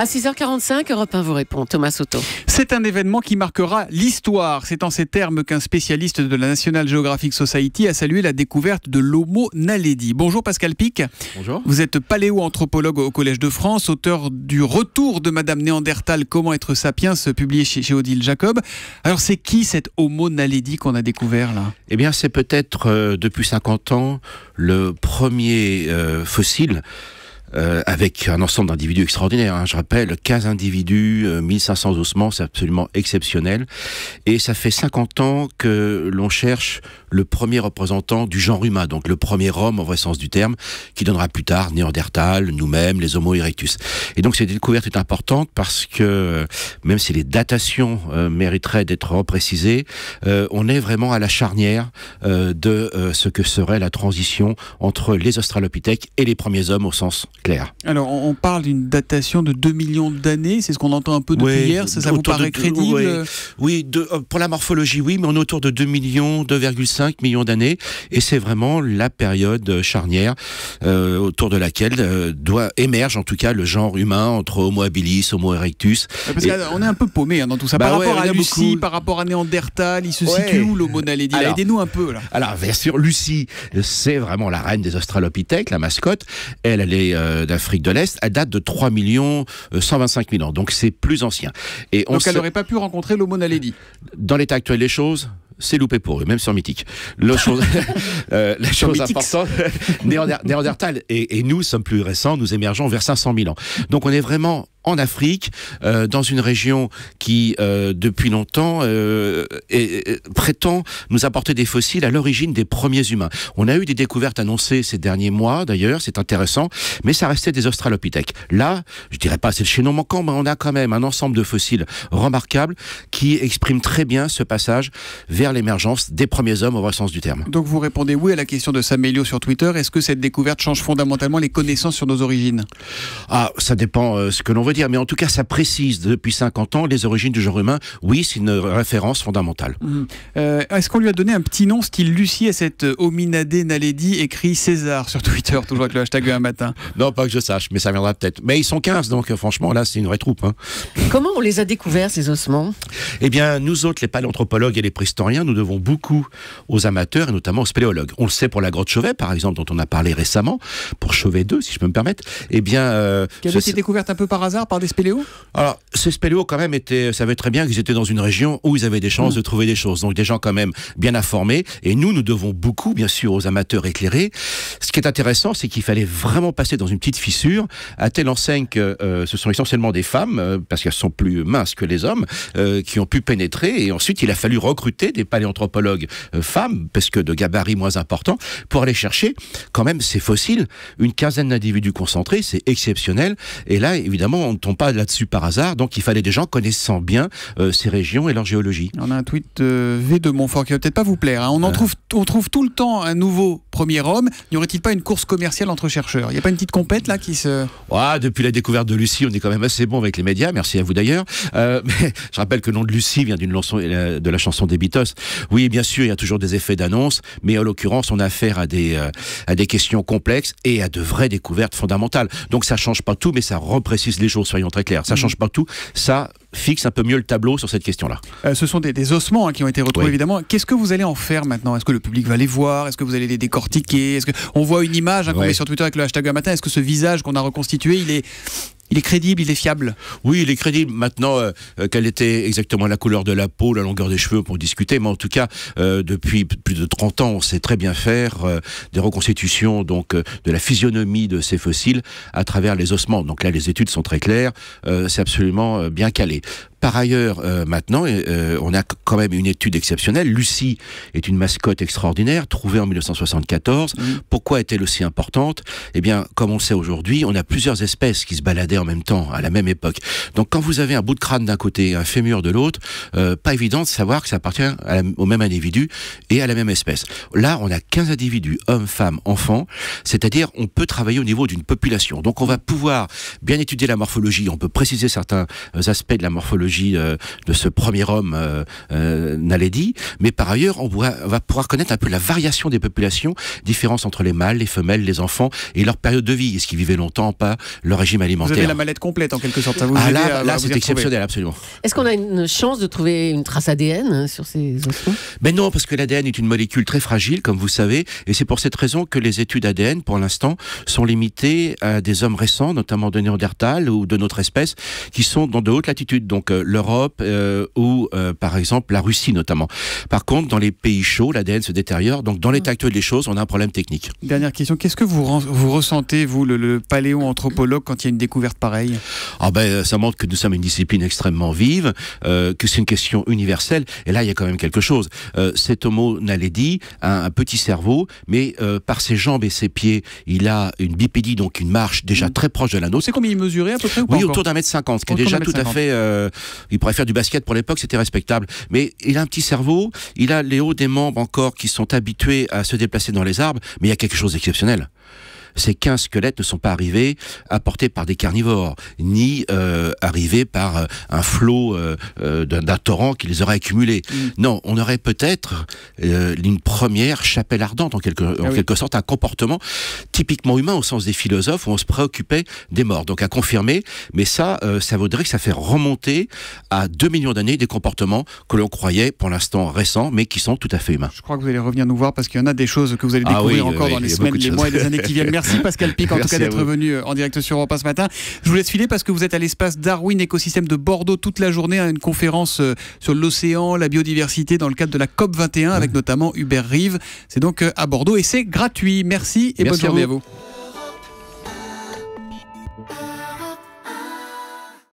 À 6h45, Europe 1 vous répond. Thomas Soto. C'est un événement qui marquera l'histoire. C'est en ces termes qu'un spécialiste de la National Geographic Society a salué la découverte de l'Homo naledi. Bonjour Pascal Pic. Bonjour. Vous êtes paléo-anthropologue au Collège de France, auteur du Retour de Madame Néandertal, Comment être sapiens, publié chez, Odile Jacob. Alors c'est qui cette Homo naledi qu'on a découvert là Eh bien c'est peut-être euh, depuis 50 ans le premier euh, fossile euh, avec un ensemble d'individus extraordinaires. Hein. Je rappelle, 15 individus, 1500 euh, ossements, c'est absolument exceptionnel. Et ça fait 50 ans que l'on cherche le premier représentant du genre humain, donc le premier homme, en vrai sens du terme, qui donnera plus tard Néandertal, nous-mêmes, les Homo erectus. Et donc cette découverte est importante parce que, même si les datations euh, mériteraient d'être précisées, on est vraiment à la charnière de ce que serait la transition entre les Australopithèques et les premiers hommes au sens clair. Alors, on parle d'une datation de 2 millions d'années, c'est ce qu'on entend un peu depuis hier, ça, vous paraît crédible Oui, euh, pour la morphologie, oui, mais on est autour de 2 millions, 2,5 millions d'années, et c'est vraiment la période euh, charnière euh, autour de laquelle doit émerge en tout cas le genre humain entre Homo habilis, Homo erectus. On est un peu paumé hein, dans tout ça. Bah par rapport à Lucie, par rapport à Néandertal, il se situe où l'Homo naledi Aidez-nous un peu là. Alors, bien sûr, Lucie, c'est vraiment la reine des Australopithèques, la mascotte. Elle, elle est. Euh, d'Afrique de l'Est, à date de 3 millions 125 euh, 000 ans. Donc c'est plus ancien. Et on Donc elle n'aurait pas pu rencontrer l'homo naledi Dans l'état actuel des choses, c'est loupé pour eux, même sur Mythique. chose, euh, la chose importante, Néandertal et, et, nous sommes plus récents, nous émergeons vers 500 000 ans. Donc on est vraiment en Afrique, euh, dans une région qui, euh, depuis longtemps, euh, prétend nous apporter des fossiles à l'origine des premiers humains. On a eu des découvertes annoncées ces derniers mois, d'ailleurs, c'est intéressant, mais ça restait des australopithèques. Là, je dirais pas c'est le chaînon manquant, mais on a quand même un ensemble de fossiles remarquables qui expriment très bien ce passage vers l'émergence des premiers hommes au vrai sens du terme. Donc vous répondez oui à la question de Samélio sur Twitter. Est-ce que cette découverte change fondamentalement les connaissances sur nos origines Ah, ça dépend ce que l'on veut dire mais en tout cas, ça précise depuis 50 ans les origines du genre humain. Oui, c'est une référence fondamentale. Mm. Euh, est-ce qu'on lui a donné un petit nom, style Lucie, à cette hominadé euh, naledi écrit César sur Twitter, toujours avec le hashtag un matin Non, pas que je sache, mais ça viendra peut-être. Mais ils sont 15, donc euh, franchement, là, c'est une vraie troupe. Hein. Comment on les a découverts, ces ossements Eh bien, nous autres, les paléanthropologues et les préhistoriens, nous devons beaucoup aux amateurs, et notamment aux spéléologues. On le sait pour la grotte Chauvet, par exemple, dont on a parlé récemment, pour Chauvet 2, si je peux me permettre. Eh bien. Qui été découverte un peu par hasard par des spéléos Alors, ces spéléos, quand même, étaient, euh, savaient très bien qu'ils étaient dans une région où ils avaient des chances hmm. de trouver des choses. Donc, des gens, quand même, bien informés. Et nous, nous devons beaucoup, bien sûr, aux amateurs éclairés. Ce qui est intéressant, c'est qu'il fallait vraiment passer dans une petite fissure, à telle enseigne que euh, ce sont essentiellement des femmes, euh, parce qu'elles sont plus minces que les hommes, qui ont pu pénétrer. Et ensuite, il a fallu recruter des paléanthropologues femmes, parce que de gabarit moins important, pour aller chercher, quand même, ces fossiles. Une quinzaine d'individus concentrés, c'est exceptionnel. Et là, évidemment, on ne tombe pas là-dessus par hasard. Donc, il fallait des gens connaissant bien euh, ces régions et leur géologie. On a un tweet de euh, V de Montfort qui va peut-être pas vous plaire. Hein. On en euh. trouve, on trouve tout le temps un nouveau premier homme, n'y aurait-il pas une course commerciale entre chercheurs Il n'y a pas une petite compète là qui se... Ouais, ah, depuis la découverte de Lucie, on est quand même assez bon avec les médias, merci à vous d'ailleurs. Euh, je rappelle que le nom de Lucie vient d'une euh, de la chanson des Beatles. Oui, bien sûr, il y a toujours des effets d'annonce, mais en l'occurrence, on a affaire à des, euh, à des questions complexes et à de vraies découvertes fondamentales. Donc ça change pas tout, mais ça reprécise les choses, soyons très clairs. Ça mmh. change pas tout, ça fixe un peu mieux le tableau sur cette question-là. Euh, ce sont des, ossements hein, qui ont été retrouvés, évidemment. Qu'est-ce que vous allez en faire maintenant Est-ce que le public va les voir Est-ce que vous allez les décortiquer Est-ce que... On voit une image hein, qu'on met sur Twitter avec le hashtag matin. Est-ce que ce visage qu'on a reconstitué, il est il est crédible, il est fiable. Oui, il est crédible. Maintenant, euh, euh, quelle était exactement la couleur de la peau, la longueur des cheveux, pour discuter. Mais en tout cas, euh, depuis plus de 30 ans, on sait très bien faire des reconstitutions donc de la physionomie de ces fossiles à travers les ossements. Donc là, les études sont très claires. c'est absolument bien calé. Par ailleurs, euh, maintenant, euh, on a quand même une étude exceptionnelle. Lucie est une mascotte extraordinaire, trouvée en 1974. Mm. Pourquoi est-elle aussi importante Eh bien, comme on le sait aujourd'hui, on a plusieurs espèces qui se baladaient en même temps, à la même époque. Donc, quand vous avez un bout de crâne d'un côté et un fémur de l'autre, euh, pas évident de savoir que ça appartient au même individu et à la même espèce. Là, on a 15 individus, hommes, femmes, enfants, c'est-à-dire on peut travailler au niveau d'une population. Donc, on va pouvoir bien étudier la morphologie, on peut préciser certains aspects de la morphologie euh, de ce premier homme, euh, euh, Naledi, mais par ailleurs, on va pouvoir connaître un peu la variation des populations, différence entre les mâles, les femelles, les enfants et leur période de vie. Est-ce qu'ils vivaient longtemps, pas leur régime alimentaire Vous avez la mallette complète en quelque sorte. ah, là, là c'est exceptionnel, absolument. Est-ce qu'on a une chance de trouver une trace ADN sur ces ossements Ben non, parce que l'ADN est une molécule très fragile, comme vous savez, et c'est pour cette raison que les études ADN, pour l'instant, sont limitées à des hommes récents, notamment de Néandertal ou de notre espèce, qui sont dans de hautes latitudes. Donc, euh, l'Europe euh, ou euh, par exemple la Russie notamment. Par contre, dans les pays chauds, l'ADN se détériore. Donc dans l'état actuel des choses, on a un problème technique. Dernière question, qu'est-ce que vous, vous ressentez, vous, le, paléo-anthropologue, quand il y a une découverte pareille ah ben, Ça montre que nous sommes une discipline extrêmement vive, que c'est une question universelle. Et là, il y a quand même quelque chose. cet homo naledi a un petit cerveau, mais par ses jambes et ses pieds, il a une bipédie, donc une marche déjà mm. très proche de la nôtre. C'est combien il mesurait à peu près Oui, autour d'un mètre cinquante, ce qui est déjà tout à fait il pourrait faire du basket pour l'époque, c'était respectable. Mais il a un petit cerveau, il a les hauts des membres encore qui sont habitués à se déplacer dans les arbres, mais il y a quelque chose d'exceptionnel ces 15 squelettes ne sont pas arrivés apportés par des carnivores, ni euh, arrivés par euh, un flot euh, d'un torrent qui les aurait accumulés. Mm. Non, on aurait peut-être une première chapelle ardente, en quelque, ah quelque sorte, un comportement typiquement humain au sens des philosophes, où on se préoccupait des morts. Donc à confirmer, mais ça, ça vaudrait que ça fait remonter à 2 millions d'années des comportements que l'on croyait pour l'instant récents, mais qui sont tout à fait humains. Je crois que vous allez revenir nous voir parce qu'il y en a des choses que vous allez ah découvrir oui, encore dans les semaines, les mois et les années qui viennent. Merci Pascal Pic, en tout cas, d'être venu euh, en direct sur Europe ce matin. Je vous laisse filer parce que vous êtes à l'espace Darwin Écosystème de Bordeaux toute la journée à hein, une conférence euh, sur l'océan, la biodiversité dans le cadre de la COP21 avec notamment Hubert Rive. C'est donc euh, à Bordeaux et c'est gratuit. Merci et bonne journée à vous.